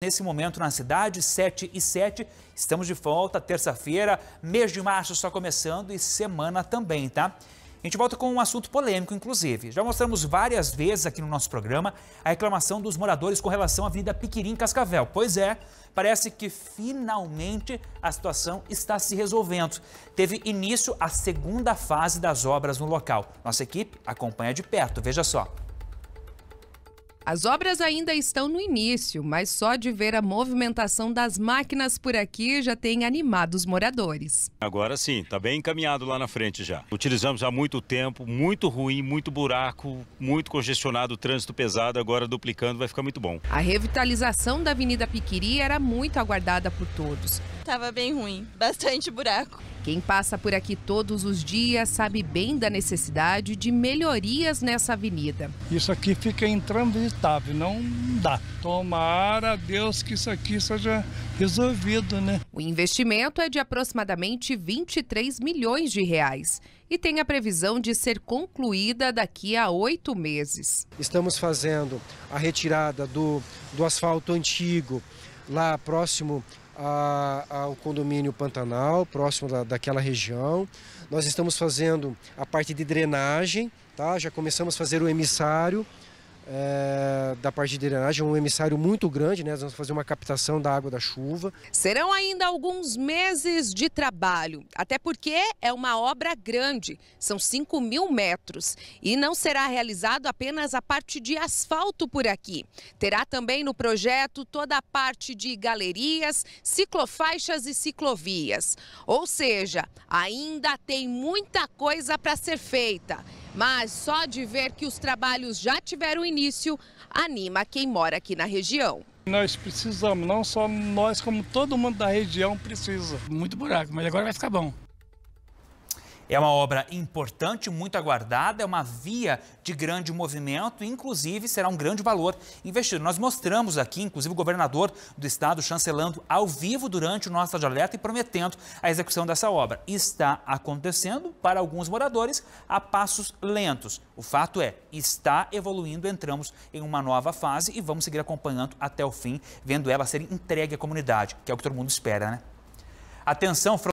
Nesse momento na cidade, 7 e 7, estamos de volta, terça-feira, mês de março só começando e semana também, tá? A gente volta com um assunto polêmico, inclusive. Já mostramos várias vezes aqui no nosso programa a reclamação dos moradores com relação à Avenida Piquirim Cascavel. Pois é, parece que finalmente a situação está se resolvendo. Teve início a segunda fase das obras no local. Nossa equipe acompanha de perto, veja só. As obras ainda estão no início, mas só de ver a movimentação das máquinas por aqui já tem animado os moradores. Agora sim, está bem encaminhado lá na frente já. Utilizamos há muito tempo, muito ruim, muito buraco, muito congestionado, trânsito pesado, agora duplicando vai ficar muito bom. A revitalização da Avenida Piquiri era muito aguardada por todos. Estava bem ruim, bastante buraco. Quem passa por aqui todos os dias sabe bem da necessidade de melhorias nessa avenida. Isso aqui fica intransitável, não dá. Tomara a Deus que isso aqui seja resolvido, né? O investimento é de aproximadamente 23 milhões de reais e tem a previsão de ser concluída daqui a oito meses. Estamos fazendo a retirada do, do asfalto antigo lá próximo ao condomínio Pantanal, próximo da, daquela região. Nós estamos fazendo a parte de drenagem, tá? já começamos a fazer o emissário. É, da, parte de drenagem, um emissário muito grande, né? Nós vamos fazer uma captação da água da chuva. Serão ainda alguns meses de trabalho, até porque é uma obra grande, são 5 mil metros. E não será realizado apenas a parte de asfalto por aqui. Terá também no projeto toda a parte de galerias, ciclofaixas e ciclovias. Ou seja, ainda tem muita coisa para ser feita. Mas só de ver que os trabalhos já tiveram início anima quem mora aqui na região. Nós precisamos, não só nós, como todo mundo da região precisa. Muito buraco, mas agora vai ficar bom. É uma obra importante, muito aguardada, é uma via de grande movimento, inclusive será um grande valor investido. Nós mostramos aqui, inclusive, o governador do estado chancelando ao vivo durante o nosso alerta e prometendo a execução dessa obra. Está acontecendo para alguns moradores a passos lentos. O fato é, está evoluindo, entramos em uma nova fase e vamos seguir acompanhando até o fim, vendo ela ser entregue à comunidade, que é o que todo mundo espera, né? Atenção,